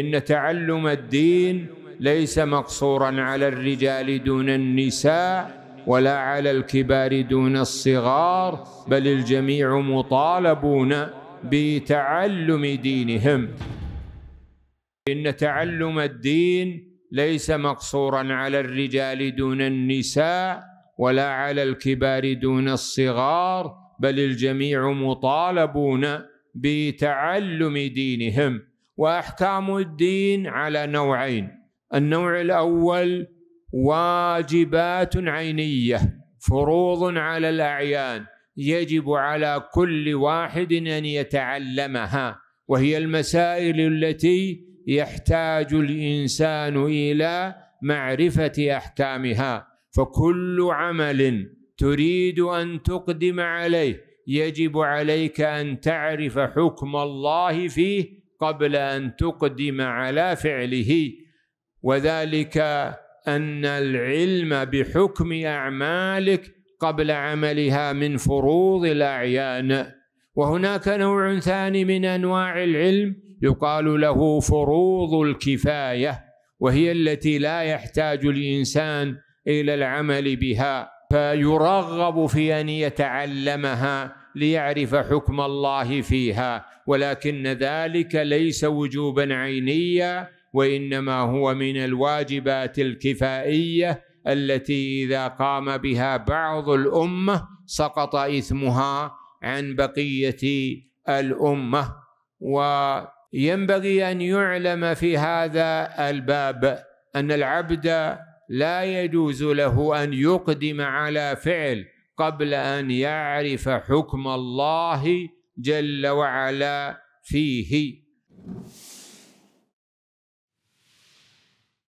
إن تعلم الدين ليس مقصورا على الرجال دون النساء ولا على الكبار دون الصغار بل الجميع مطالبون بتعلم دينهم إن تعلم الدين ليس مقصورا على الرجال دون النساء ولا على الكبار دون الصغار بل الجميع مطالبون بتعلم دينهم واحكام الدين على نوعين النوع الاول واجبات عينيه فروض على الاعيان يجب على كل واحد ان يتعلمها وهي المسائل التي يحتاج الانسان الى معرفه احكامها فكل عمل تريد ان تقدم عليه يجب عليك ان تعرف حكم الله فيه قبل ان تقدم على فعله وذلك ان العلم بحكم اعمالك قبل عملها من فروض الاعيان وهناك نوع ثاني من انواع العلم يقال له فروض الكفايه وهي التي لا يحتاج الانسان الى العمل بها فيرغب في ان يتعلمها ليعرف حكم الله فيها ولكن ذلك ليس وجوبا عينيا وانما هو من الواجبات الكفائيه التي اذا قام بها بعض الامه سقط اثمها عن بقيه الامه وينبغي ان يعلم في هذا الباب ان العبد لا يجوز له ان يقدم على فعل قبل ان يعرف حكم الله جل وعلا فيه